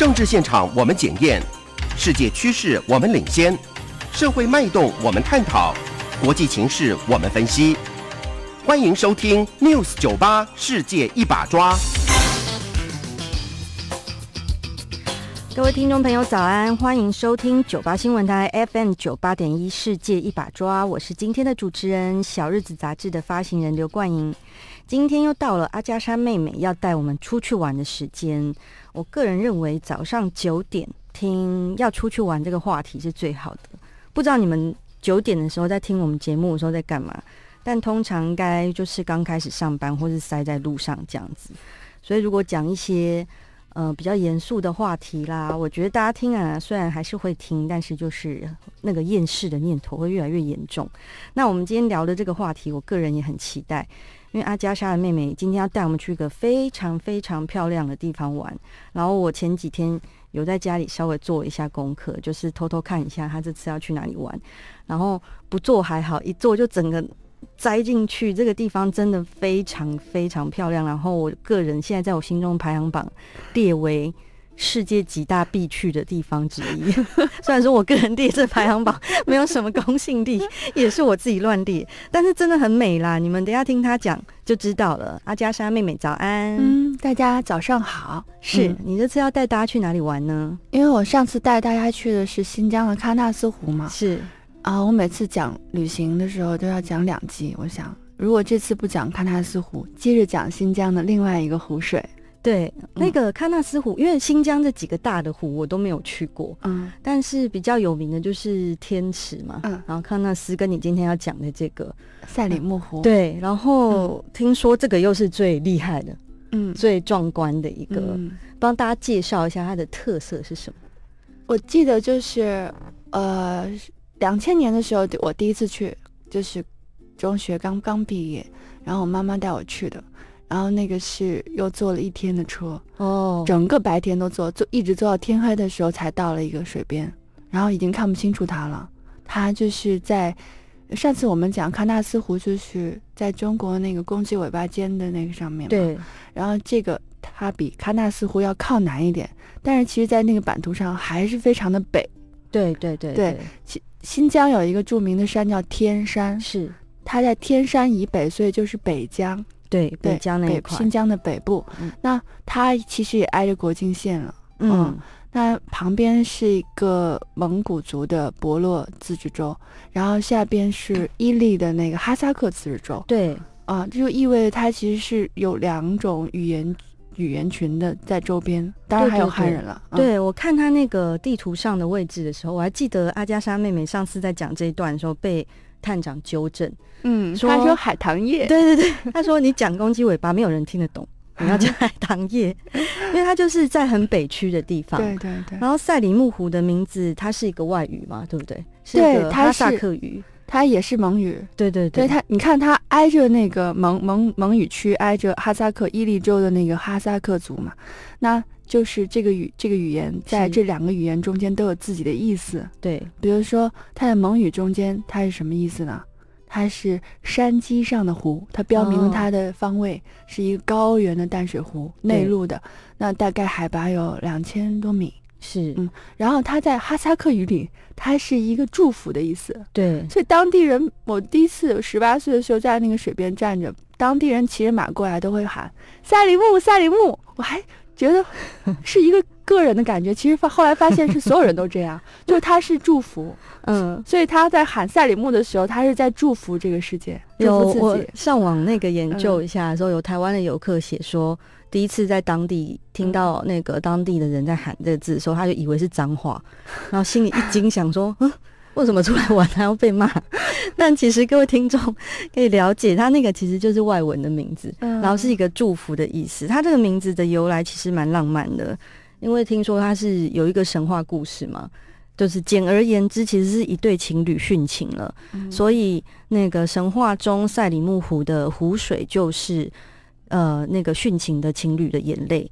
政治现场，我们检验；世界趋势，我们领先；社会脉动，我们探讨；国际情势，我们分析。欢迎收听 News 九八世界一把抓。各位听众朋友，早安！欢迎收听九八新闻台 FM 九八点一世界一把抓，我是今天的主持人小日子杂志的发行人刘冠英。今天又到了阿加莎妹妹要带我们出去玩的时间。我个人认为早上九点听要出去玩这个话题是最好的。不知道你们九点的时候在听我们节目的时候在干嘛？但通常该就是刚开始上班或是塞在路上这样子。所以如果讲一些呃比较严肃的话题啦，我觉得大家听啊，虽然还是会听，但是就是那个厌世的念头会越来越严重。那我们今天聊的这个话题，我个人也很期待。因为阿加莎的妹妹今天要带我们去一个非常非常漂亮的地方玩，然后我前几天有在家里稍微做一下功课，就是偷偷看一下她这次要去哪里玩。然后不做还好，一做就整个栽进去。这个地方真的非常非常漂亮。然后我个人现在在我心中排行榜列为。世界几大必去的地方之一，虽然说我个人列这排行榜没有什么公信力，也是我自己乱列，但是真的很美啦！你们等下听他讲就知道了。阿加莎妹妹，早安！嗯，大家早上好。是你这次要带大家去哪里玩呢？因为我上次带大家去的是新疆的喀纳斯湖嘛。是啊，我每次讲旅行的时候都要讲两季。我想，如果这次不讲喀纳斯湖，接着讲新疆的另外一个湖水。对，那个喀纳斯湖，因为新疆这几个大的湖我都没有去过，嗯，但是比较有名的就是天池嘛，嗯，然后喀纳斯跟你今天要讲的这个赛里木湖，对，然后听说这个又是最厉害的，嗯，最壮观的一个，帮大家介绍一下它的特色是什么？我记得就是，呃，两千年的时候我第一次去，就是中学刚刚毕业，然后我妈妈带我去的。然后那个是又坐了一天的车哦，整个白天都坐坐，一直坐到天黑的时候才到了一个水边，然后已经看不清楚它了。它就是在上次我们讲喀纳斯湖，就是在中国那个公鸡尾巴尖的那个上面嘛。对。然后这个它比喀纳斯湖要靠南一点，但是其实在那个版图上还是非常的北。对对对对。新新疆有一个著名的山叫天山，是它在天山以北，所以就是北疆。对，北疆那一块，新疆的北部，那它其实也挨着国境线了。嗯，那旁边是一个蒙古族的博洛自治州，然后下边是伊犁的那个哈萨克自治州。对，啊，这就意味着它其实是有两种语言语言群的在周边，当然还有汉人了。对我看他那个地图上的位置的时候，我还记得阿加莎妹妹上次在讲这一段的时候被。探长纠正，嗯，他说海棠叶，对对对，他说你讲公鸡尾巴没有人听得懂，你要讲海棠叶，因为他就是在很北区的地方，对对对，然后赛里木湖的名字，它是一个外语嘛，对不对？是个哈萨克语。它也是蒙语，对对对，它你看它挨着那个蒙蒙蒙语区，挨着哈萨克伊犁州的那个哈萨克族嘛，那就是这个语这个语言在这两个语言中间都有自己的意思，对，比如说它在蒙语中间它是什么意思呢？它是山脊上的湖，它标明了它的方位是一个高原的淡水湖，内陆的，那大概海拔有两千多米。是，嗯，然后他在哈萨克语里，它是一个祝福的意思。对，所以当地人，我第一次十八岁的时候在那个水边站着，当地人骑着马过来都会喊“赛里木，赛里木”，我还觉得是一个个人的感觉。其实后来发现是所有人都这样，就他是祝福。嗯，所以他在喊“赛里木”的时候，他是在祝福这个世界，祝福自己。向往那个研究一下，之有台湾的游客写说。第一次在当地听到那个当地的人在喊这个字的时候，他就以为是脏话，然后心里一惊，想说：“ 嗯，为什么出来玩还要被骂？” 但其实各位听众可以了解，他那个其实就是外文的名字，然后是一个祝福的意思。他这个名字的由来其实蛮浪漫的，因为听说他是有一个神话故事嘛，就是简而言之，其实是一对情侣殉情了，所以那个神话中赛里木湖的湖水就是。呃，那个殉情的情侣的眼泪，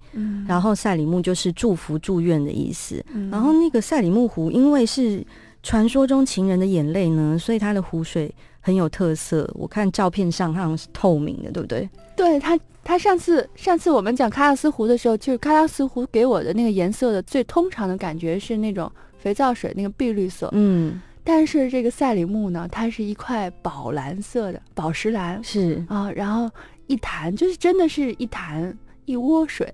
然后赛里木就是祝福祝愿的意思。然后那个赛里木湖，因为是传说中情人的眼泪呢，所以它的湖水很有特色。我看照片上它好像是透明的，对不对？对，它它上次上次我们讲喀纳斯湖的时候，就是喀纳斯湖给我的那个颜色的最通常的感觉是那种肥皂水那个碧绿色。嗯，但是这个赛里木呢，它是一块宝蓝色的宝石蓝。是啊，然后。一潭就是真的是一潭一窝水，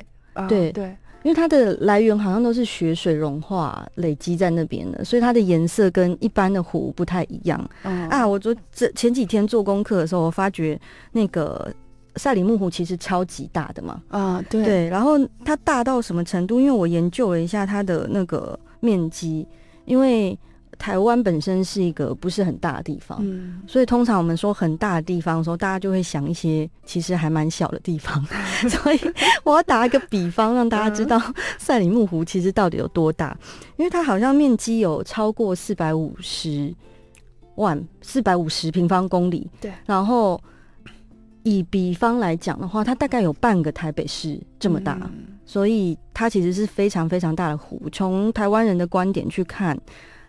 对对，因为它的来源好像都是雪水融化累积在那边的，所以它的颜色跟一般的湖不太一样。啊，我昨这前几天做功课的时候，我发觉那个赛里木湖其实超级大的嘛，啊对对，然后它大到什么程度？因为我研究了一下它的那个面积，因为。台湾本身是一个不是很大的地方，所以通常我们说很大的地方的时候，大家就会想一些其实还蛮小的地方。所以我要打一个比方，让大家知道赛里木湖其实到底有多大，因为它好像面积有超过四百五十万四百五十平方公里。对，然后以比方来讲的话，它大概有半个台北市这么大，所以它其实是非常非常大的湖。从台湾人的观点去看。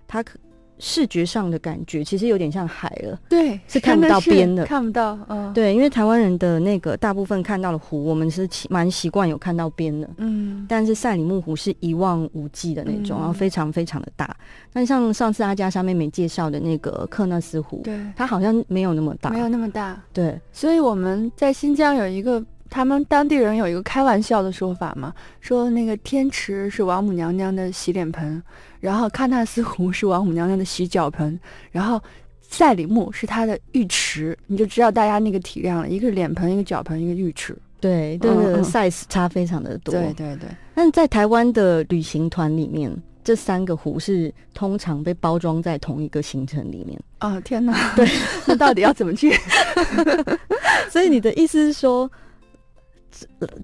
它可视觉上的感觉其实有点像海了，对，是看不到边的，看不到，嗯，对，因为台湾人的那个大部分看到的湖，我们是蛮习惯有看到边的，嗯，但是赛里木湖是一望无际的那种，然后非常非常的大。那像上次阿加莎妹妹介绍的那个克纳斯湖，对，它好像没有那么大，没有那么大，对，所以我们在新疆有一个。他们当地人有一个开玩笑的说法嘛，说那个天池是王母娘娘的洗脸盆，然后喀纳斯湖是王母娘娘的洗脚盆，然后赛里木是她的浴池，你就知道大家那个体量了，一个是脸盆，一个脚盆，一个浴池。对这个 s i z e 差非常的多。对对对。那在台湾的旅行团里面，这三个湖是通常被包装在同一个行程里面。啊天哪！对，那到底要怎么去？所以你的意思是说？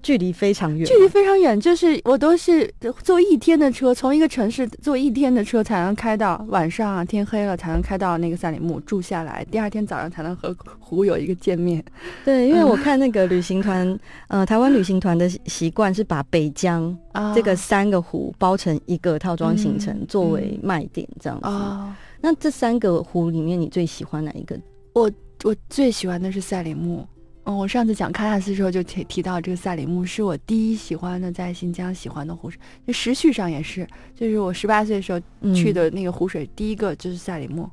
距离非常远，距离非常远，就是我都是坐一天的车，从一个城市坐一天的车才能开到晚上，天黑了才能开到那个赛里木住下来，第二天早上才能和湖有一个见面。对，因为我看那个旅行团，呃，台湾旅行团的习惯是把北疆这个三个湖包成一个套装行程作为卖点，这样子。那这三个湖里面，你最喜欢哪一个？我我最喜欢的是赛里木。嗯，我上次讲喀纳斯的时候就提提到这个赛里木是我第一喜欢的在新疆喜欢的湖水，那时序上也是，就是我十八岁的时候去的那个湖水，第一个就是赛里木，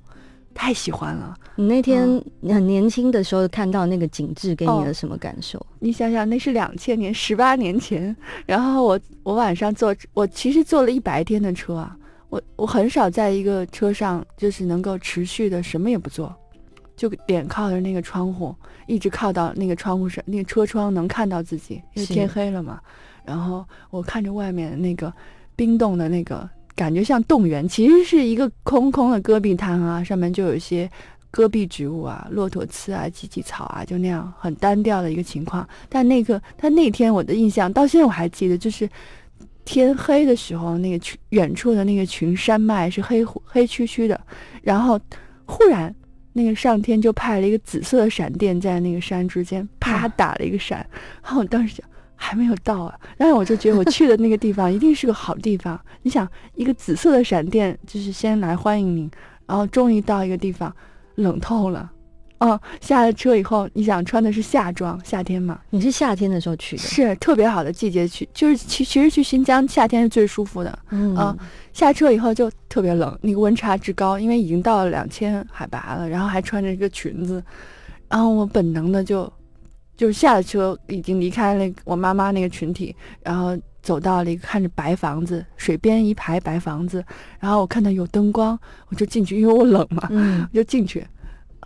太喜欢了。你那天很年轻的时候看到那个景致，给你的什么感受？你想想那是两千年，十八年前。然后我我晚上坐，我其实坐了一白天的车啊，我我很少在一个车上就是能够持续的什么也不做。就脸靠着那个窗户，一直靠到那个窗户上，那个车窗能看到自己，因为天黑了嘛。然后我看着外面那个冰冻的那个，感觉像冻原，其实是一个空空的戈壁滩啊，上面就有一些戈壁植物啊，骆驼刺啊，芨芨草啊，就那样很单调的一个情况。但那个，但那天我的印象到现在我还记得，就是天黑的时候，那个远处的那个群山脉是黑黑黢黢的，然后忽然。那个上天就派了一个紫色的闪电在那个山之间，啪打了一个闪，然后我当时想还没有到啊，但是我就觉得我去的那个地方一定是个好地方。你想一个紫色的闪电就是先来欢迎您，然后终于到一个地方，冷透了。哦，下了车以后，你想穿的是夏装，夏天嘛？你是夏天的时候去的？是特别好的季节去，就是其其实去新疆夏天是最舒服的。嗯啊，下车以后就特别冷，那个温差之高，因为已经到了两千海拔了，然后还穿着一个裙子，然后我本能的就，就是下了车已经离开了我妈妈那个群体，然后走到了一个看着白房子，水边一排白房子，然后我看到有灯光，我就进去，因为我冷嘛，嗯，我就进去。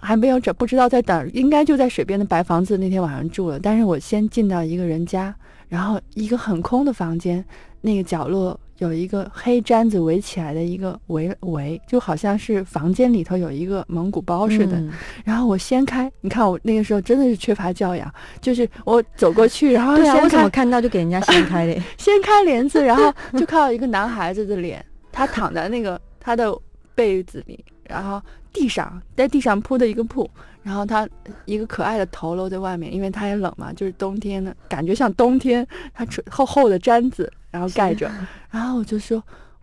还没有整，不知道在等，应该就在水边的白房子那天晚上住了。但是我先进到一个人家，然后一个很空的房间，那个角落有一个黑毡子围起来的一个围围，就好像是房间里头有一个蒙古包似的。然后我掀开，你看我那个时候真的是缺乏教养，就是我走过去，然后对啊，我怎么看到就给人家掀开嘞？掀开帘子，然后就看到一个男孩子的脸，他躺在那个他的被子里，然后。地上，在地上铺的一个铺，然后他一个可爱的头露在外面，因为他也冷嘛，就是冬天呢，感觉像冬天，他穿厚厚的毡子，然后盖着，然后我就说，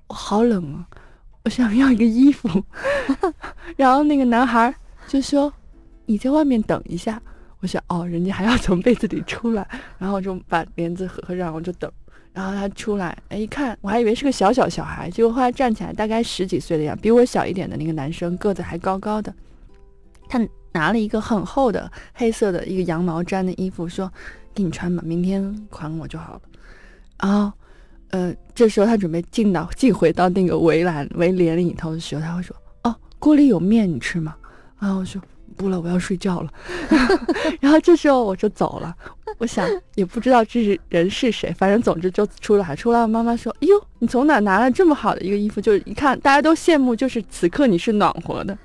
我好冷啊，我想要一个衣服，然后那个男孩就说，你在外面等一下，我想哦，人家还要从被子里出来，然后我就把帘子合上，我就等。然后他出来，哎，一看，我还以为是个小小小孩，结果后来站起来，大概十几岁的样，比我小一点的那个男生，个子还高高的。他拿了一个很厚的黑色的一个羊毛毡的衣服，说：“给你穿吧，明天还我就好了。”然后，呃，这时候他准备进到进回到那个围栏围帘里头的时候，他会说：“哦，锅里有面，你吃吗？”然后我说。不了，我要睡觉了。然后这时候我就走了。我想也不知道这是人是谁，反正总之就出来了。出来了，妈妈说：“哎呦，你从哪拿了这么好的一个衣服？就是一看，大家都羡慕。就是此刻你是暖和的。”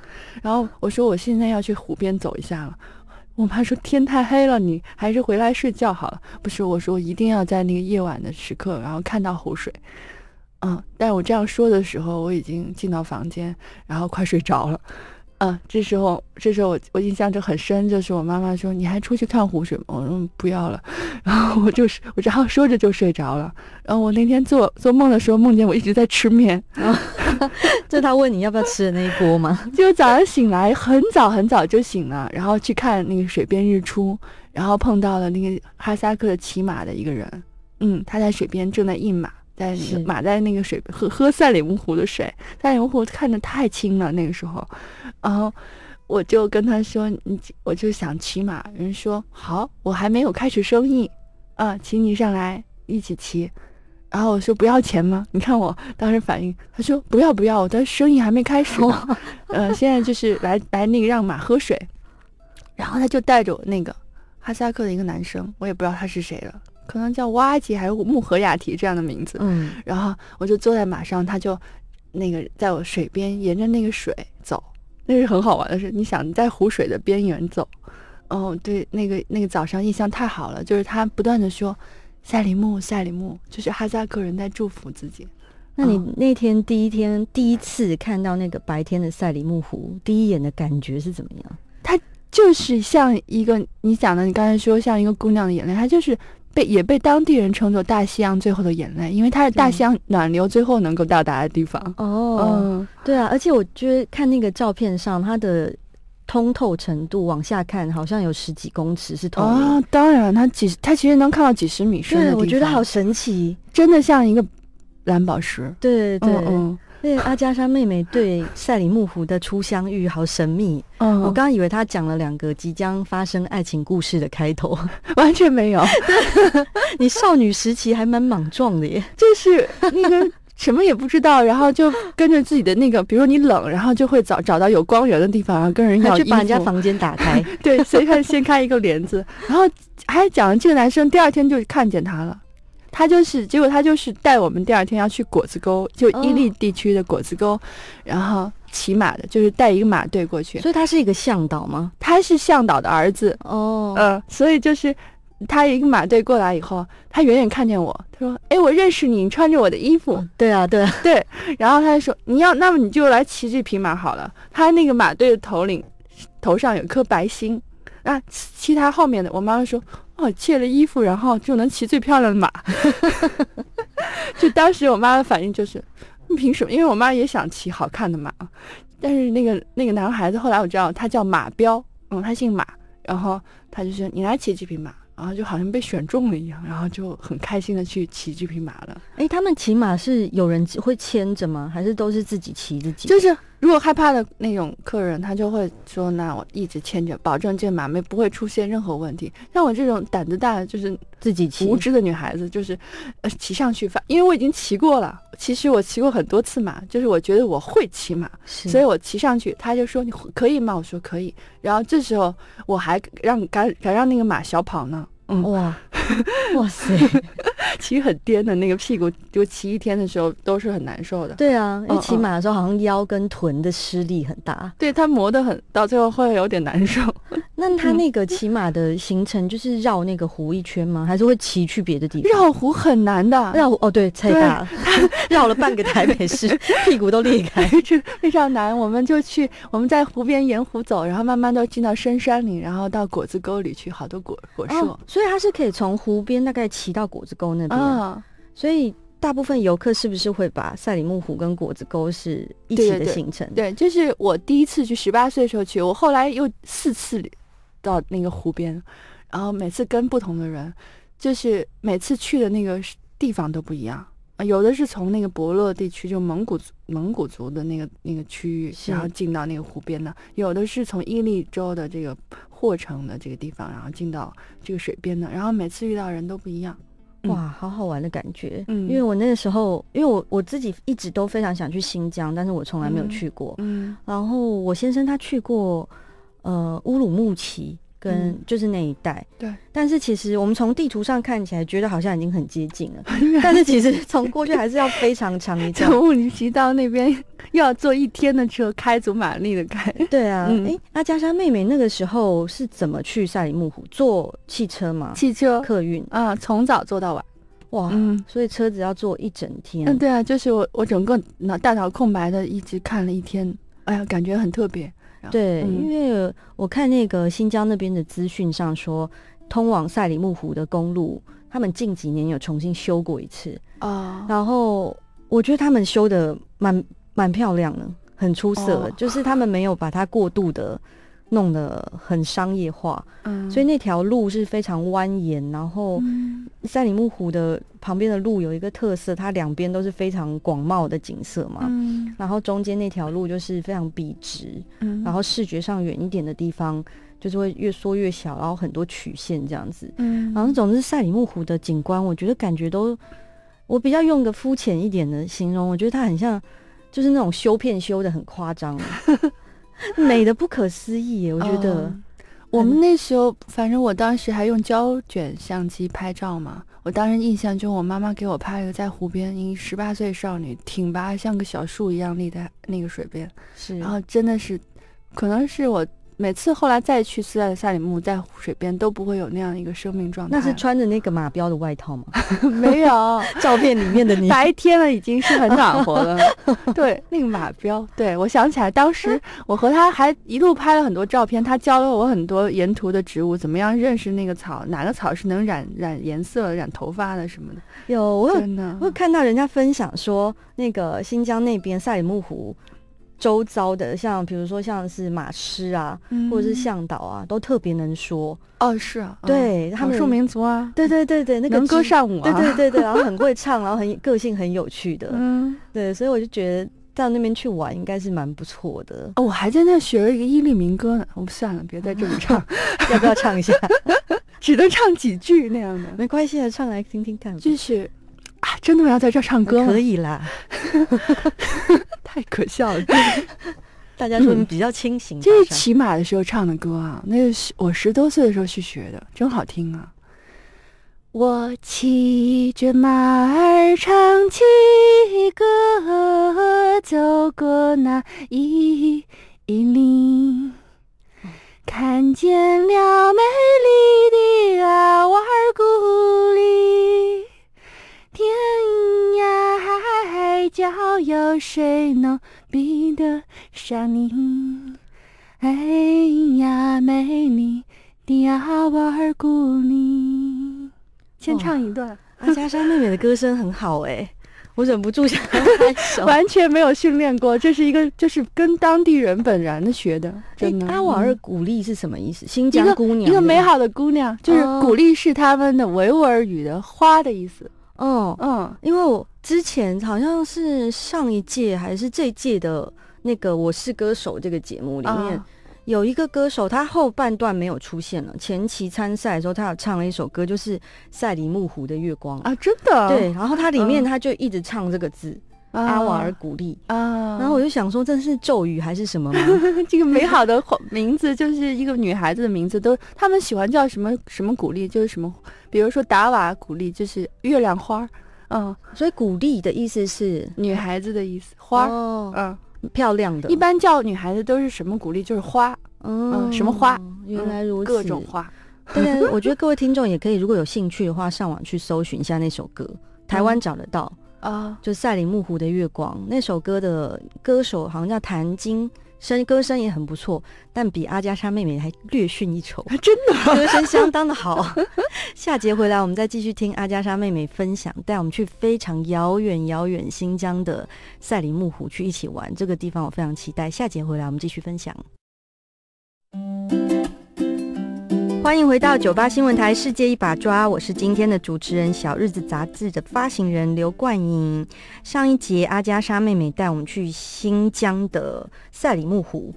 然后我说：“我现在要去湖边走一下了。”我妈说：“天太黑了，你还是回来睡觉好了。”不是，我说我一定要在那个夜晚的时刻，然后看到湖水。嗯，但我这样说的时候，我已经进到房间，然后快睡着了。嗯，这时候，这时候我我印象就很深，就是我妈妈说，你还出去看湖水吗？我说不要了，然后我就是我然后说着就睡着了。然后我那天做做梦的时候，梦见我一直在吃面，就他问你要不要吃的那一锅吗？就早上醒来很早很早就醒了，然后去看那个水边日出，然后碰到了那个哈萨克的骑马的一个人，嗯，他在水边正在饮马。在马在那个水喝喝赛里木湖的水，赛里木湖看着太清了那个时候，然后我就跟他说，你我就想骑马，人说好，我还没有开始生意，啊，请你上来一起骑，然后我说不要钱吗？你看我当时反应，他说不要不要，我的生意还没开始呢，呃，现在就是来来那个让马喝水，然后他就带着我那个哈萨克的一个男生，我也不知道他是谁了。可能叫哇吉还是木合雅提这样的名字，嗯，然后我就坐在马上，他就那个在我水边沿着那个水走，那是很好玩的事。你想在湖水的边缘走，哦，对，那个那个早上印象太好了，就是他不断的说“赛里木，赛里木”，就是哈萨克人在祝福自己。那你那天第一天第一次看到那个白天的赛里木湖，第一眼的感觉是怎么样？它就是像一个你讲的，你刚才说像一个姑娘的眼泪，它就是。被也被当地人称作“大西洋最后的眼泪”，因为它是大西洋暖流最后能够到达的地方。哦，嗯，对啊，而且我觉得看那个照片上它的通透程度，往下看好像有十几公尺是透明。啊，当然，它几它其实能看到几十米深对，我觉得好神奇，真的像一个蓝宝石。对对对。对阿加莎妹妹对赛里木湖的初相遇好神秘，我刚刚以为她讲了两个即将发生爱情故事的开头，完全没有。你少女时期还蛮莽撞的耶，就是那个什么也不知道，然后就跟着自己的那个，比如说你冷，然后就会找找到有光源的地方，然后跟人要去把人家房间打开，对，随便掀开一个帘子，然后还讲这个男生第二天就看见她了。他就是，结果他就是带我们第二天要去果子沟，就伊犁地区的果子沟，然后骑马的，就是带一个马队过去。所以他是一个向导吗？他是向导的儿子哦，呃，所以就是他一个马队过来以后，他远远看见我，他说：“哎，我认识你，你穿着我的衣服。”对啊，对，啊，对。然后他就说：“你要那么你就来骑这匹马好了。”他那个马队的头领头上有颗白星，那骑他后面的。我妈妈说。哦，借了衣服，然后就能骑最漂亮的马，就当时我妈的反应就是，你凭什么？因为我妈也想骑好看的马，但是那个那个男孩子后来我知道他叫马彪，嗯，他姓马，然后他就说你来骑这匹马，然后就好像被选中了一样，然后就很开心的去骑这匹马了。哎，他们骑马是有人会牵着吗？还是都是自己骑自己？就是。如果害怕的那种客人，他就会说：“那我一直牵着，保证这马没不会出现任何问题。”像我这种胆子大的，就是自己骑无知的女孩子，就是，呃骑上去，因为我已经骑过了，其实我骑过很多次马，就是我觉得我会骑马，所以我骑上去，他就说：“你可以吗？”我说：“可以。”然后这时候我还让敢敢让那个马小跑呢，嗯，哇，哇塞。骑很颠的那个屁股，就骑一天的时候都是很难受的。对啊，因为骑马的时候好像腰跟臀的施力很大。对，它磨得很，到最后会有点难受。那它那个骑马的行程就是绕那个湖一圈吗？还是会骑去别的地方？绕湖很难的。绕湖哦，对，太大了，绕了半个台北市，屁股都裂开，非常难。我们就去我们在湖边沿湖走，然后慢慢都进到深山里，然后到果子沟里去，好多果果树。所以它是可以从湖边大概骑到果子沟那。嗯，所以大部分游客是不是会把赛里木湖跟果子沟是一起的行程？对，就是我第一次去十八岁的时候去，我后来又四次到那个湖边，然后每次跟不同的人，就是每次去的那个地方都不一样。有的是从那个博乐地区，就蒙古蒙古族的那个那个区域，然后进到那个湖边的；有的是从伊犁州的这个霍城的这个地方，然后进到这个水边的。然后每次遇到人都不一样。哇，好好玩的感觉。嗯，因为我那个时候，因为我我自己一直都非常想去新疆，但是我从来没有去过。嗯，然后我先生他去过，呃，乌鲁木齐。跟就是那一带，对。但是其实我们从地图上看起来，觉得好像已经很接近了。但是其实从过去还是要非常长一段，从乌鲁木齐到那边又要坐一天的车，开足马力的开。对啊，哎，阿加莎妹妹那个时候是怎么去赛里木湖坐汽车吗？汽车客运啊，从早坐到晚，哇，所以车子要坐一整天。嗯，对啊，就是我我整个脑大脑空白的一直看了一天，哎呀，感觉很特别。对，因为我看那个新疆那边的资讯上说，通往赛里木湖的公路，他们近几年有重新修过一次啊。然后我觉得他们修的蛮蛮漂亮的，很出色，就是他们没有把它过度的。弄得很商业化，所以那条路是非常蜿蜒。然后塞里木湖的旁边的路有一个特色，它两边都是非常广袤的景色嘛。然后中间那条路就是非常笔直，然后视觉上远一点的地方就是会越缩越小，然后很多曲线这样子。然后总之塞里木湖的景观，我觉得感觉都我比较用个肤浅一点的形容，我觉得它很像就是那种修片修的很夸张。美的不可思议，我觉得。我们那时候，反正我当时还用胶卷相机拍照嘛。我当时印象中，我妈妈给我拍了个在湖边，一十八岁少女，挺拔像个小树一样立在那个水边。是，然后真的是，可能是我。每次后来再去斯坦的里木，在湖水边都不会有那样一个生命状态。那是穿着那个马标的外套吗？没有，照片里面的你。白天了已经是很暖和了。对，那个马标，对我想起来，当时我和他还一路拍了很多照片，他教了我很多沿途的植物，怎么样认识那个草，哪个草是能染染颜色、染头发的什么的。有，真的，我看到人家分享说，那个新疆那边赛里木湖。周遭的像，比如说像是马师啊，或者是向导啊，都特别能说。哦，是啊，对他们说民族啊，对对对对，那个能歌善舞，对对对对，然后很会唱，然后很个性，很有趣的。嗯，对，所以我就觉得到那边去玩应该是蛮不错的。哦，我还在那学了一个伊犁民歌呢，我算了，别在这里唱，要不要唱一下？只能唱几句那样的，没关系，唱来听听看。继续，啊，真的要在这唱歌吗？可以啦。太可笑了！大家说比较清醒。这是骑马的时候唱的歌啊，那是我十多岁的时候去学的，真好听啊。我骑着马儿唱起歌，走过那伊林，看见了美丽的阿瓦尔古。要有谁能比得上你？哎呀，美丽的阿瓦尔古丽！先唱一段。阿加莎妹妹的歌声很好哎，我忍不住想拍手。完全没有训练过，这是一个就是跟当地人本然的学的。真的，阿瓦尔古丽是什么意思？新疆姑娘，一个美好的姑娘。就是古丽是他们的维吾尔语的花的意思。哦，嗯，因为我。之前好像是上一届还是这届的那个《我是歌手》这个节目里面，有一个歌手，他后半段没有出现了。前期参赛的时候，他有唱了一首歌，就是《赛里木湖的月光》啊，真的对。然后他里面他就一直唱这个字“阿瓦尔古丽”啊，然后我就想说，这是咒语还是什么？这个美好的名字就是一个女孩子的名字，都他们喜欢叫什么什么古丽，就是什么，比如说达瓦古丽就是月亮花儿。嗯，所以“鼓励的意思是女孩子的意思，花嗯，漂亮的。一般叫女孩子都是什么“鼓励？就是花，嗯，什么花？原来如此，各种花。对，我觉得各位听众也可以，如果有兴趣的话，上网去搜寻一下那首歌，台湾找得到啊，就《赛里木湖的月光》那首歌的歌手好像叫谭晶。声歌声也很不错，但比阿加莎妹妹还略逊一筹。真的，歌声相当的好。下节回来，我们再继续听阿加莎妹妹分享，带我们去非常遥远遥远新疆的赛里木湖去一起玩。这个地方我非常期待。下节回来，我们继续分享。欢迎回到九八新闻台《世界一把抓》，我是今天的主持人，小日子杂志的发行人刘冠英。上一节阿加莎妹妹带我们去新疆的赛里木湖，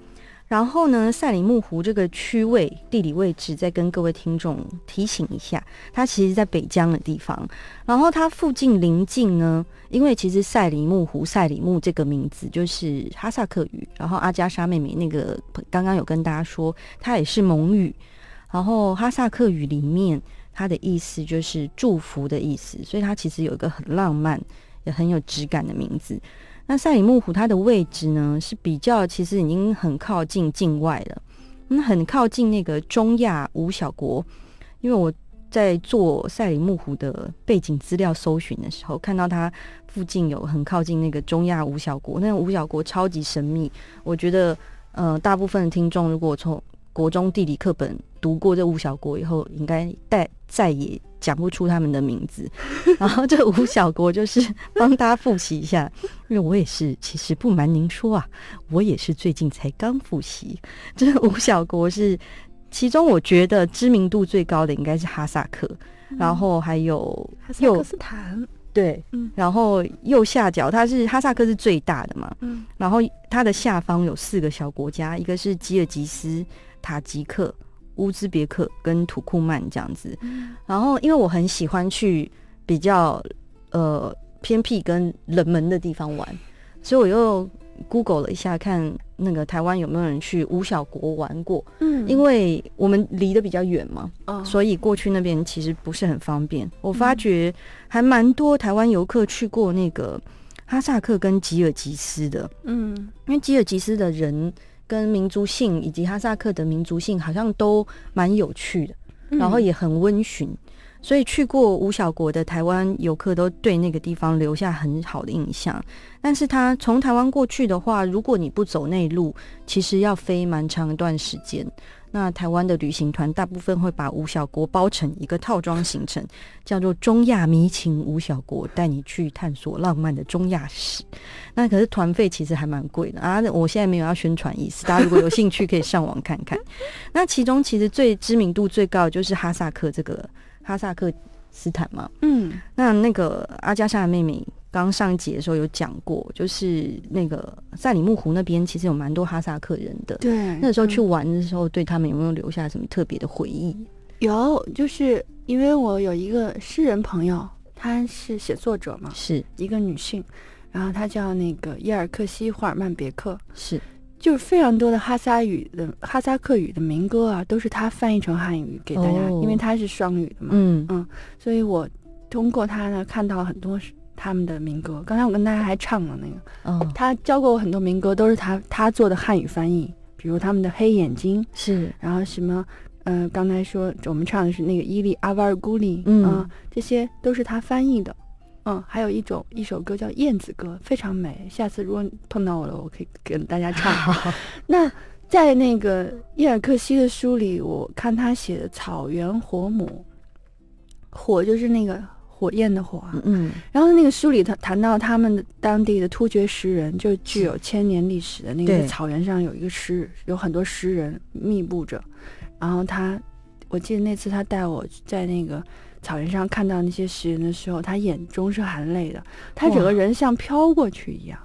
然后呢，赛里木湖这个区位地理位置，再跟各位听众提醒一下，它其实，在北疆的地方，然后它附近临近呢，因为其实赛里木湖、赛里木这个名字就是哈萨克语，然后阿加莎妹妹那个刚刚有跟大家说，它也是蒙语。然后哈萨克语里面，它的意思就是祝福的意思，所以它其实有一个很浪漫也很有质感的名字。那赛里木湖它的位置呢是比较其实已经很靠近境外了，那很靠近那个中亚五小国。因为我在做赛里木湖的背景资料搜寻的时候，看到它附近有很靠近那个中亚五小国，那五小国超级神秘。我觉得，呃，大部分的听众如果从国中地理课本读过这五小国以后，应该再再也讲不出他们的名字。然后这五小国就是帮大家复习一下，因为我也是，其实不瞒您说啊，我也是最近才刚复习这五小国。是其中我觉得知名度最高的应该是哈萨克，然后还有哈萨克斯坦，对，然后右下角它是哈萨克是最大的嘛，嗯，然后它的下方有四个小国家，一个是吉尔吉斯。塔吉克、乌兹别克跟土库曼这样子，然后因为我很喜欢去比较呃偏僻跟冷门的地方玩，所以我又 Google 了一下，看那个台湾有没有人去五小国玩过。嗯，因为我们离得比较远嘛，所以过去那边其实不是很方便。我发觉还蛮多台湾游客去过那个哈萨克跟吉尔吉斯的，嗯，因为吉尔吉斯的人。跟民族性以及哈萨克的民族性好像都蛮有趣的，然后也很温驯，所以去过五小国的台湾游客都对那个地方留下很好的印象。但是，他从台湾过去的话，如果你不走内陆，其实要飞蛮长一段时间。那台湾的旅行团大部分会把吴小国包成一个套装行程，叫做“中亚迷情吴小国”，带你去探索浪漫的中亚史。那可是团费其实还蛮贵的啊！我现在没有要宣传意思，大家如果有兴趣可以上网看看。那其中其实最知名度最高就是哈萨克这个哈萨克斯坦嘛。嗯，那那个阿加莎的妹妹。刚上一节的时候有讲过，就是那个赛里木湖那边其实有蛮多哈萨克人的。对，那时候去玩的时候，对他们有没有留下什么特别的回忆？有，就是因为我有一个诗人朋友，他是写作者嘛，是一个女性，然后她叫那个伊尔克西·霍尔曼别克，是，就是非常多的哈萨语的哈萨克语的民歌啊，都是她翻译成汉语给大家，因为她是双语的嘛，嗯嗯，所以我通过她呢，看到很多。他们的民歌，刚才我跟大家还唱了那个，他教过我很多民歌，都是他他做的汉语翻译，比如他们的《黑眼睛》是，然后什么，呃，刚才说我们唱的是那个《伊利阿瓦尔古里》，嗯，这些都是他翻译的，嗯，还有一种一首歌叫《燕子歌》，非常美。下次如果碰到我了，我可以跟大家唱。那在那个伊尔克西的书里，我看他写的《草原火母》，火就是那个。火焰的火，嗯，然后那个书里他谈到他们当地的突厥石人，就具有千年历史的那个草原上有一个石，有很多石人密布着。然后他，我记得那次他带我在那个草原上看到那些石人的时候，他眼中是含泪的，他整个人像飘过去一样。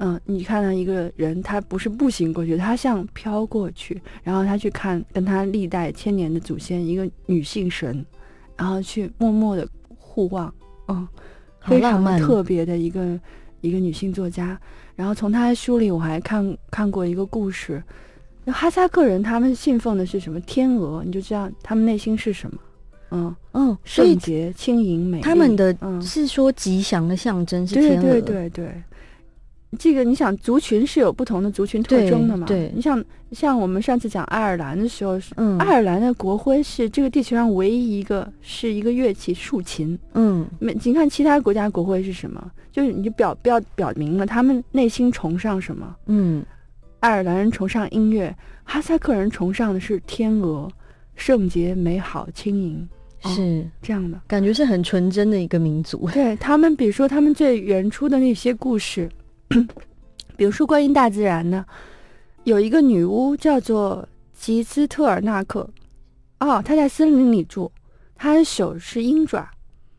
嗯，你看到一个人，他不是步行过去，他像飘过去。然后他去看跟他历代千年的祖先一个女性神，然后去默默的。互望，嗯，非常特别的一个一个女性作家。然后从她的书里，我还看看过一个故事，哈萨克人他们信奉的是什么？天鹅，你就知道他们内心是什么。嗯嗯，圣洁、轻盈、美。他们的嗯是说吉祥的象征是天鹅，对对对。这个你想，族群是有不同的族群特征的嘛？对，你像像我们上次讲爱尔兰的时候，嗯，爱尔兰的国徽是这个地球上唯一一个是一个乐器竖琴，嗯，没你看其他国家国徽是什么？就是你就表表表明了他们内心崇尚什么？嗯，爱尔兰人崇尚音乐，哈萨克人崇尚的是天鹅，圣洁、美好、轻盈，是这样的感觉，是很纯真的一个民族。对他们，比如说他们最原初的那些故事。比如说，观音大自然呢，有一个女巫叫做吉斯特尔纳克，哦，她在森林里住，她的手是鹰爪，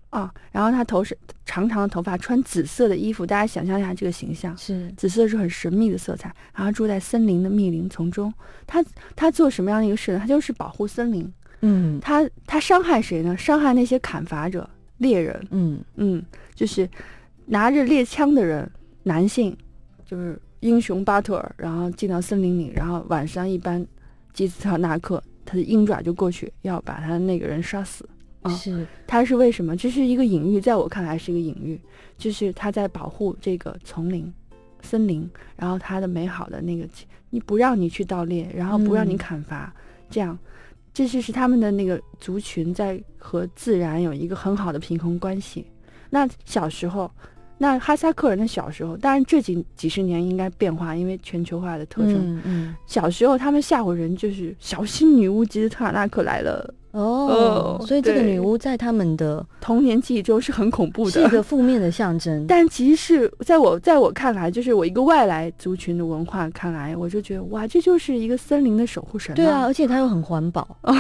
啊，然后她头是长长的头发，穿紫色的衣服。大家想象一下这个形象，是紫色是很神秘的色彩。然后住在森林的密林丛中，她她做什么样的一个事呢？她就是保护森林。嗯，她她伤害谁呢？伤害那些砍伐者、猎人。嗯嗯，就是拿着猎枪的人。男性就是英雄巴特尔，然后进到森林里，然后晚上一般基斯特纳克，他的鹰爪就过去要把他的那个人杀死。啊、是，他是为什么？这是一个隐喻，在我看来是一个隐喻，就是他在保护这个丛林、森林，然后他的美好的那个你不让你去盗猎，然后不让你砍伐，这样，这是是他们的那个族群在和自然有一个很好的平衡关系。那小时候。那哈萨克人的小时候，当然这几几十年应该变化，因为全球化的特征。嗯小时候他们吓唬人就是“小心女巫吉斯特拉纳克来了”哦，所以这个女巫在他们的童年记忆中是很恐怖的，是一个负面的象征。但其实，是在我在我看来，就是我一个外来族群的文化看来，我就觉得哇，这就是一个森林的守护神。对啊，而且它又很环保。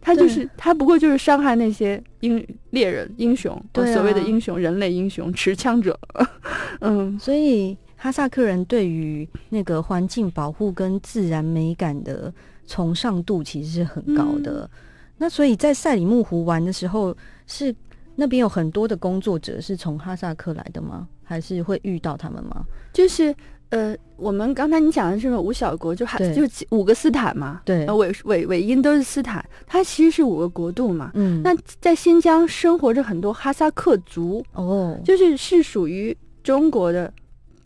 他就是，他不过就是伤害那些英猎人、英雄，对、所谓的英雄、人类英雄、持枪者。嗯，所以哈萨克人对于那个环境保护跟自然美感的崇尚度其实是很高的。那所以在赛里木湖玩的时候，是那边有很多的工作者是从哈萨克来的吗？还是会遇到他们吗？就是。呃，我们刚才你讲的是五小国，就哈，就五个斯坦嘛，对，尾尾维英都是斯坦，它其实是五个国度嘛。嗯，那在新疆生活着很多哈萨克族，哦，就是是属于中国的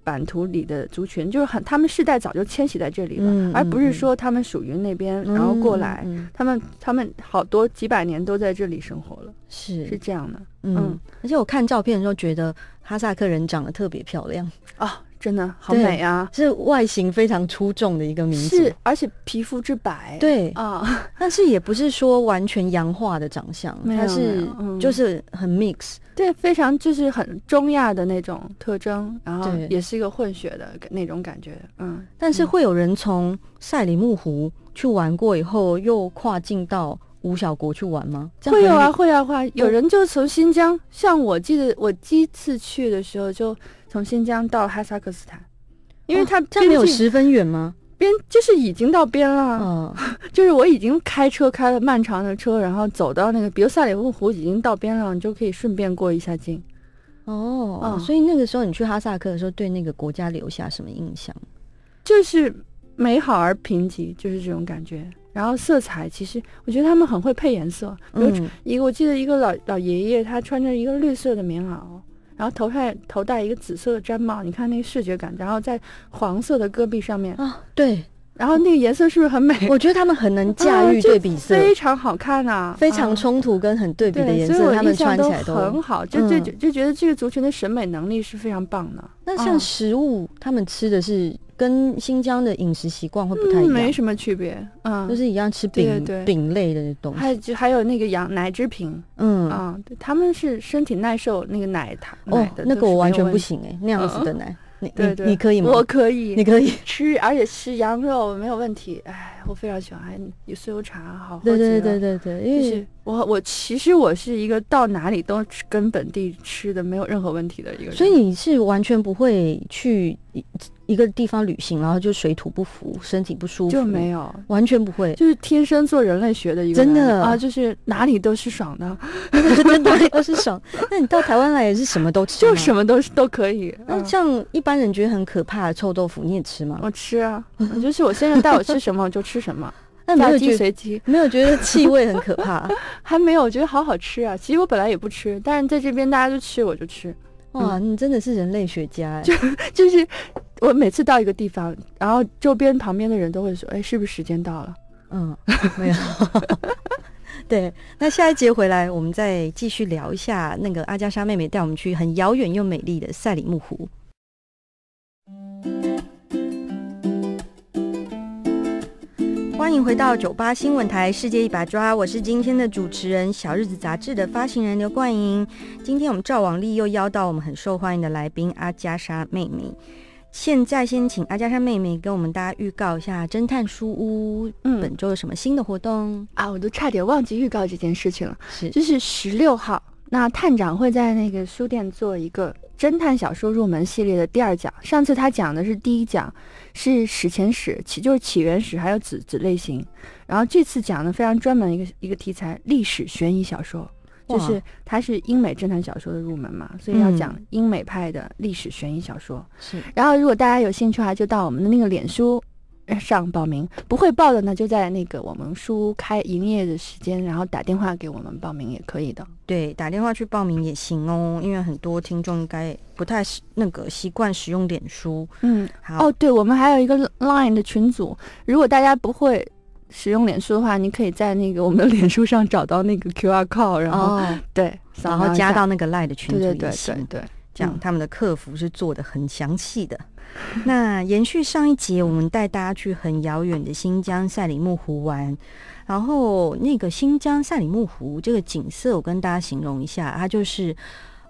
版图里的族群，就是很他们世代早就迁徙在这里了，而不是说他们属于那边然后过来，他们他们好多几百年都在这里生活了，是是这样的。嗯，而且我看照片的时候觉得哈萨克人长得特别漂亮啊。真的好美啊！是外形非常出众的一个名字，是而且皮肤之白。对啊，但是也不是说完全洋化的长相，它是就是很 mix，对，非常就是很中亚的那种特征，然后也是一个混血的那种感觉。嗯，但是会有人从赛里木湖去玩过以后，又跨境到吴小国去玩吗？会有啊，会啊，会。啊。有人就从新疆，像我记得我第一次去的时候就。从新疆到哈萨克斯坦，因为它边有十分远吗？边就是已经到边了，就是我已经开车开了漫长的车，然后走到那个比如赛里木湖已经到边上，就可以顺便过一下境。哦，所以那个时候你去哈萨克的时候，对那个国家留下什么印象？就是美好而贫瘠，就是这种感觉。然后色彩，其实我觉得他们很会配颜色，比如一个我记得一个老老爷爷，他穿着一个绿色的棉袄。然后头上头戴一个紫色的毡帽，你看那个视觉感，然后在黄色的戈壁上面啊，对。然后那个颜色是不是很美？我觉得他们很能驾驭对比色，非常好看啊！非常冲突跟很对比的颜色，他们穿起来都很好，就就就觉得这个族群的审美能力是非常棒的。那像食物，他们吃的是跟新疆的饮食习惯会不太一样，没什么区别，嗯，都是一样吃饼饼类的东西，还就还有那个羊奶制品，嗯啊，他们是身体耐受那个奶糖哦，那个我完全不行哎，那样子的奶。对，你可以吗？我可以，你可以 吃，而且吃羊肉没有问题。哎，我非常喜欢有酥油茶好喝。对对对对对，因为我我其实我是一个到哪里都跟本地吃的没有任何问题的一个人。所以你是完全不会去。一个地方旅行，然后就水土不服，身体不舒服就没有，完全不会，就是天生做人类学的一个真的啊，就是哪里都是爽的，哪里都是爽。那你到台湾来也是什么都吃，就什么都都可以。那像一般人觉得很可怕的臭豆腐，你也吃吗？我吃啊，就是我先生带我吃什么我就吃什么，家 鸡随机，没有觉得气味很可怕，还没有，觉得好好吃啊。其实我本来也不吃，但是在这边大家都吃，我就吃。哇，你真的是人类学家哎！就就是，我每次到一个地方，然后周边旁边的人都会说，哎，是不是时间到了？嗯，没有。对，那下一节回来，我们再继续聊一下那个阿加莎妹妹带我们去很遥远又美丽的赛里木湖。欢迎回到九八新闻台《世界一把抓》，我是今天的主持人，小日子杂志的发行人刘冠莹。今天我们赵王丽又邀到我们很受欢迎的来宾阿加莎妹妹。现在先请阿加莎妹妹跟我们大家预告一下侦探书屋本周有什么新的活动啊！我都差点忘记预告这件事情了。是，就是十六号，那探长会在那个书店做一个侦探小说入门系列的第二讲。上次他讲的是第一讲。是史前史起就是起源史，还有子子类型，然后这次讲的非常专门一个一个题材，历史悬疑小说，就是它是英美侦探小说的入门嘛，所以要讲英美派的历史悬疑小说。是，然后如果大家有兴趣的话，就到我们的那个脸书。上报名不会报的呢，就在那个我们书开营业的时间，然后打电话给我们报名也可以的。对，打电话去报名也行哦，因为很多听众应该不太那个习惯使用脸书。嗯，哦，对，我们还有一个 Line 的群组，如果大家不会使用脸书的话，你可以在那个我们的脸书上找到那个 QR code，然后对，然后加到那个 Line 的群组里。对对对对对。这样，他们的客服是做的很详细的。那延续上一节，我们带大家去很遥远的新疆赛里木湖玩。然后，那个新疆赛里木湖这个景色，我跟大家形容一下，它就是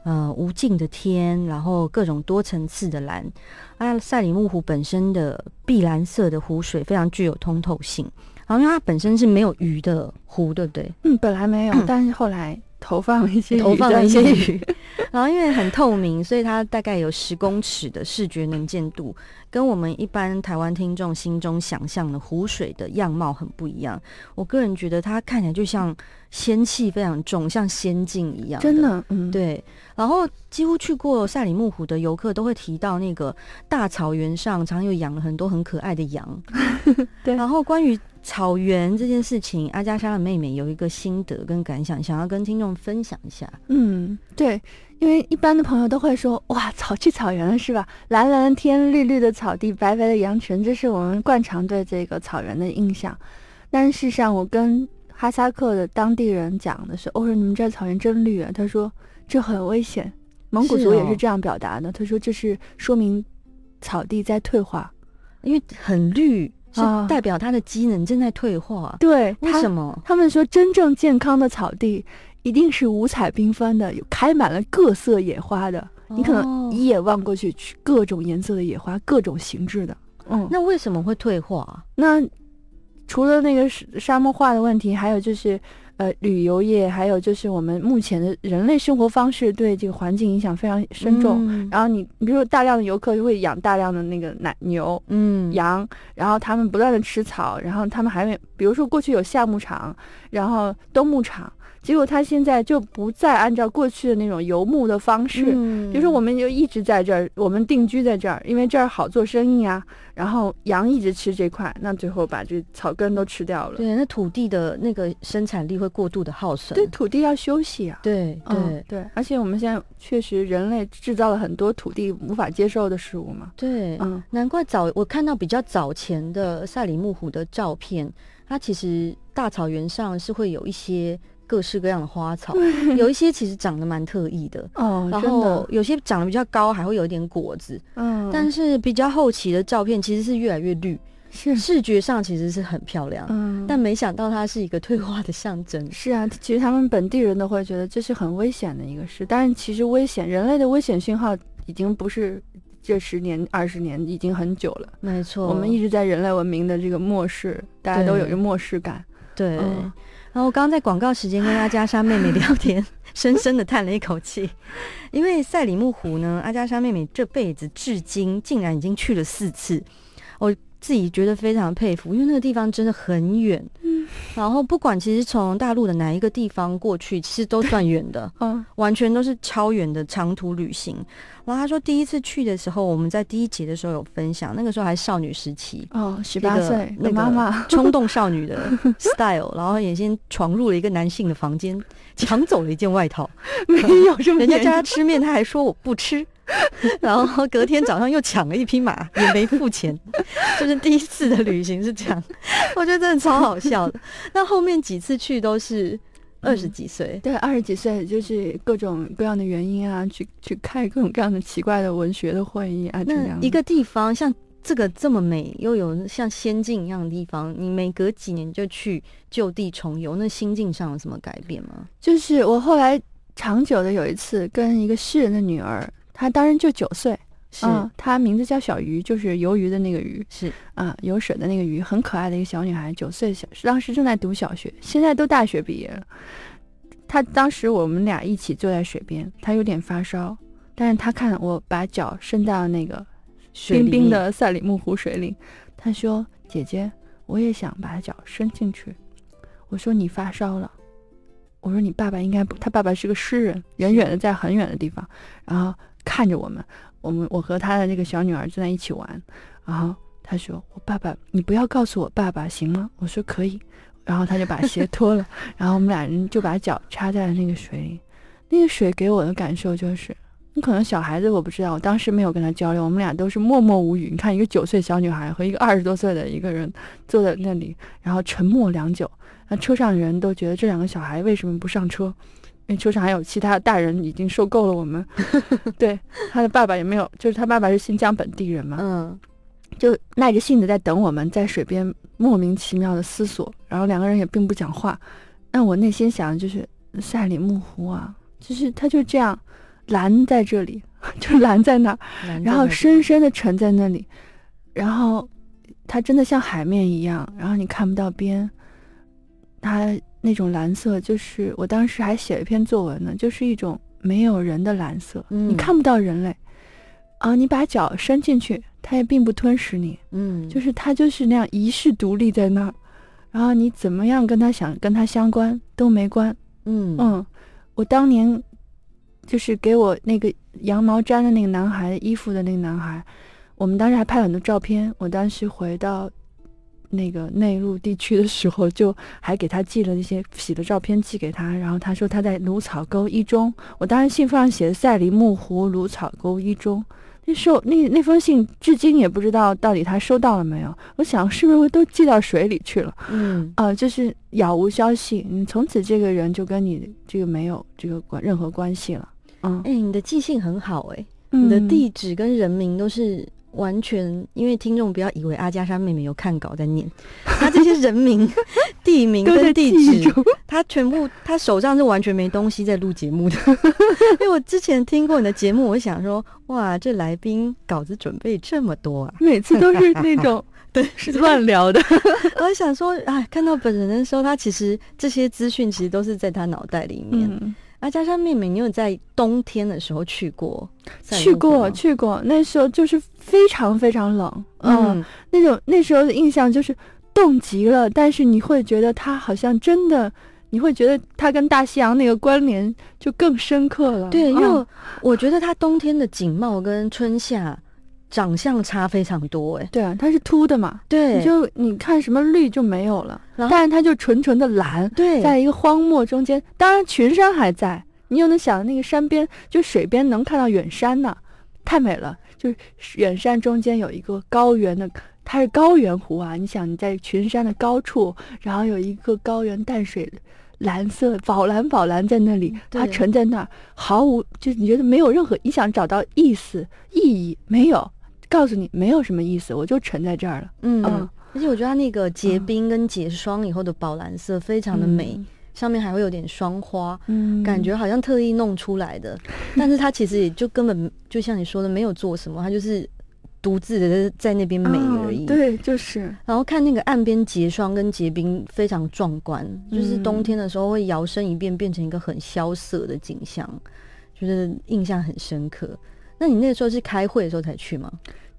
呃无尽的天，然后各种多层次的蓝。啊，赛里木湖本身的碧蓝色的湖水非常具有通透性，然后因为它本身是没有鱼的湖，对不对？嗯，本来没有，但是后来。投放一些投放一些鱼，然后因为很透明，所以它大概有十公尺的视觉能见度。跟我们一般台湾听众心中想象的湖水的样貌很不一样。我个人觉得它看起来就像仙气非常重，像仙境一样。真的，嗯，对。然后几乎去过赛里木湖的游客都会提到，那个大草原上常有养了很多很可爱的羊。对。然后关于草原这件事情，阿加莎的妹妹有一个心得跟感想，想要跟听众分享一下。嗯，对。因为一般的朋友都会说，哇，草去草原了是吧？蓝蓝天，绿绿的草地，白白的羊群，这是我们惯常对这个草原的印象。但事实上，我跟哈萨克的当地人讲的是，我说你们这草原真绿啊，他说这很危险。蒙古族也是这样表达的，他说这是说明草地在退化，因为很绿是代表它的机能正在退化。对，为什么？他们说真正健康的草地。一定是五彩缤纷的，有开满了各色野花的。你可能一眼望过去，各种颜色的野花，各种形制的。嗯，那为什么会退化？那除了那个沙漠化的问题，还有就是呃旅游业，还有就是我们目前的人类生活方式对这个环境影响非常深重。然后你，比如说大量的游客就会养大量的那个奶牛、嗯羊，然后他们不断的吃草，然后他们还会，比如说过去有夏牧场，然后冬牧场。结果他现在就不再按照过去的那种游牧的方式，比如说我们就一直在这儿，我们定居在这儿，因为这儿好做生意啊。然后羊一直吃这块，那最后把这草根都吃掉了。对，那土地的那个生产力会过度的耗损。对，土地要休息啊。对对对，而且我们现在确实人类制造了很多土地无法接受的事物嘛。对，嗯，难怪早我看到比较早前的赛里木湖的照片，它其实大草原上是会有一些。各式各样的花草，有一些其实长得蛮特异的，哦，然后有些长得比较高，还会有一点果子，嗯，但是比较后期的照片其实是越来越绿，是视觉上其实是很漂亮，嗯，但没想到它是一个退化的象征。是啊，其实他们本地人都会觉得这是很危险的一个事，但是其实危险，人类的危险讯号已经不是这十年二十年，已经很久了。没错，我们一直在人类文明的这个漠视，大家都有一个漠视感，对。然后我刚刚在广告时间跟阿加莎妹妹聊天，深深的叹了一口气，因为赛里木湖呢，阿加莎妹妹这辈子至今竟然已经去了四次，我自己觉得非常佩服，因为那个地方真的很远。然后不管其实从大陆的哪一个地方过去，其实都算远的，嗯，完全都是超远的长途旅行。然后他说第一次去的时候，我们在第一节的时候有分享，那个时候还少女时期，哦，十八岁，那个 冲动少女的 style，然后也先闯入了一个男性的房间，抢走了一件外套，没有人家叫他吃面，他还说我不吃。然后隔天早上又抢了一匹马，也没付钱，就是第一次的旅行是这样，我觉得真的超好笑的。那后面几次去都是二十几岁，对，二十几岁就是各种各样的原因啊，去去开各种各样的奇怪的文学的会议啊，这样一个地方像这个这么美，又有像仙境一样的地方，你每隔几年就去就地重游，那心境上有什么改变吗？就是我后来长久的有一次跟一个诗人的女儿。她当时就九岁，是，她名字叫小鱼，就是鱿鱼的那个鱼，是，啊，有水的那个鱼，很可爱的一个小女孩，九岁小，当时正在读小学，现在都大学毕业了。她当时我们俩一起坐在水边，她有点发烧，但是她看我把脚伸到那个冰冰的赛里木湖水里，她说：“姐姐，我也想把脚伸进去。”我说：“你发烧了。”我说：“你爸爸应该，他爸爸是个诗人，远远的在很远的地方。”然后。看着我们，我们我和他的那个小女儿正在一起玩，然后他说：“我爸爸，你不要告诉我爸爸行吗？”我说：“可以。”然后他就把鞋脱了，然后我们俩人就把脚插在了那个水里。那个水给我的感受就是，你可能小孩子我不知道，我当时没有跟他交流，我们俩都是默默无语。你看，一个九岁小女孩和一个二十多岁的一个人坐在那里，然后沉默良久。那车上人都觉得这两个小孩为什么不上车？因为球场还有其他大人，已经受够了我们。对，他的爸爸也没有，就是他爸爸是新疆本地人嘛。嗯。就耐着性子在等我们，在水边莫名其妙的思索，然后两个人也并不讲话。但我内心想的就是赛里木湖啊，就是他就这样拦在这里，就拦在那儿，然后深深的沉在那里，然后他真的像海面一样，然后你看不到边，他那种蓝色，就是我当时还写了一篇作文呢，就是一种没有人的蓝色。嗯，你看不到人类，啊，你把脚伸进去，它也并不吞噬你。嗯，就是它就是那样遗世独立在那儿，然后你怎么样跟他想跟他相关都没关。嗯嗯，我当年就是给我那个羊毛毡的那个男孩衣服的那个男孩，我们当时还拍了很多照片。我当时回到。那个内陆地区的时候，就还给他寄了一些洗的照片寄给他，然后他说他在芦草沟一中，我当时信封上写的赛里木湖芦草沟一中，那时候那那封信至今也不知道到底他收到了没有，我想是不是都寄到水里去了？嗯啊，就是杳无消息，你从此这个人就跟你这个没有这个关任何关系了。嗯，哎，你的记性很好哎，你的地址跟人名都是。完全，因为听众不要以为阿加莎妹妹有看稿在念，她这些人名、地名跟地址，她全部她手上是完全没东西在录节目的。因为我之前听过你的节目，我想说哇，这来宾稿子准备这么多啊，每次都是那种对是乱聊的。我想说，哎，看到本人的时候，他其实这些资讯其实都是在他脑袋里面。阿加莎妹妹，你有在冬天的时候去过？去过，去过。那时候就是非常非常冷，嗯，那种那时候的印象就是冻极了。但是你会觉得它好像真的，你会觉得它跟大西洋那个关联就更深刻了。对，因为我觉得它冬天的景貌跟春夏。长相差非常多哎，对啊，它是秃的嘛，对，就你看什么绿就没有了，但是它就纯纯的蓝，对，在一个荒漠中间，当然群山还在，你又能想到那个山边就水边能看到远山呢，太美了，就是远山中间有一个高原的，它是高原湖啊，你想你在群山的高处，然后有一个高原淡水蓝色宝蓝宝蓝在那里，它沉在那儿，毫无就你觉得没有任何你想找到意思意义没有。告诉你没有什么意思，我就沉在这儿了。嗯，而且我觉得它那个结冰跟结霜以后的宝蓝色非常的美，上面还会有点霜花，嗯，感觉好像特意弄出来的。但是它其实也就根本就像你说的没有做什么，它就是独自的在那边美而已。对，就是。然后看那个岸边结霜跟结冰非常壮观，就是冬天的时候会摇身一变变成一个很萧瑟的景象，就是印象很深刻。那你那时候是开会的时候才去吗？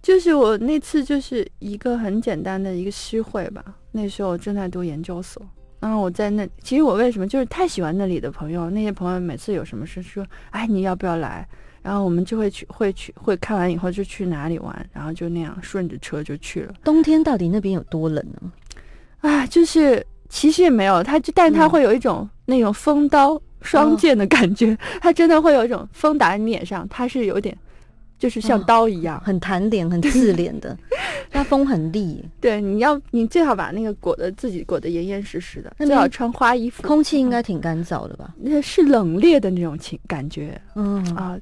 就是我那次就是一个很简单的一个诗会吧。那时候正在读研究所，然后我在那。其实我为什么就是太喜欢那里的朋友？那些朋友每次有什么事说，哎，你要不要来？然后我们就会去，会去，会看完以后就去哪里玩，然后就那样顺着车就去了。冬天到底那边有多冷呢？啊，就是其实也没有，它就但它会有一种那种风刀霜剑的感觉，它真的会有一种风打你脸上，它是有点。就是像刀一样，很弹脸、很刺脸的，那风很厉。对，你要你最好把那个裹的自己裹得严严实实的，最好穿花衣服。空气应该挺干燥的吧？那是冷冽的那种情感觉，嗯啊，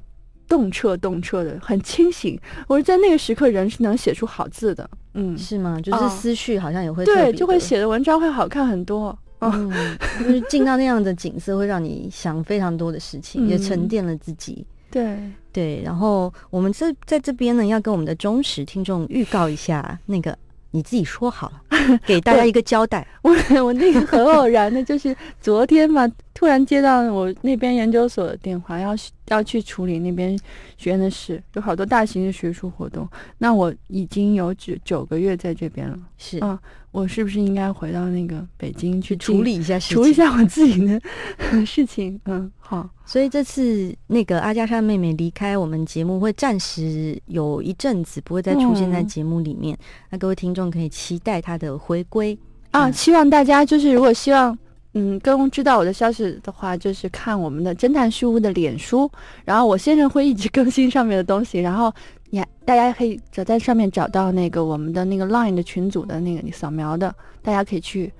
动彻动彻的，很清醒。我在那个时刻，人是能写出好字的，嗯，是吗？就是思绪好像也会对，就会写的文章会好看很多。嗯，就是进到那样的景色，会让你想非常多的事情，也沉淀了自己。对对，然后我们这在这边呢，要跟我们的忠实听众预告一下，那个你自己说好了，给大家一个交代。我我那个很偶然的，就是昨天嘛。突然接到我那边研究所的电话，要要去处理那边学院的事，有好多大型的学术活动。那我已经有九九个月在这边了，是啊，我是不是应该回到那个北京去处理一下事，处理一下我自己的 事情？嗯，好。所以这次那个阿加莎妹妹离开我们节目，会暂时有一阵子不会再出现在节目里面。那各位听众可以期待她的回归啊！希望大家就是如果希望。嗯，更知道我的消息的话，就是看我们的侦探虚无的脸书，然后我先生会一直更新上面的东西，然后你大家可以找在上面找到那个我们的那个 Line 的群组的那个你扫描的，大家可以去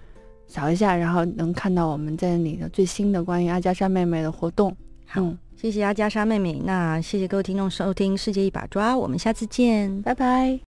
扫一下，然后能看到我们在里的最新的关于阿加莎妹妹的活动。好，谢谢阿加莎妹妹，那谢谢各位听众收听世界一把抓，我们下次见，拜拜。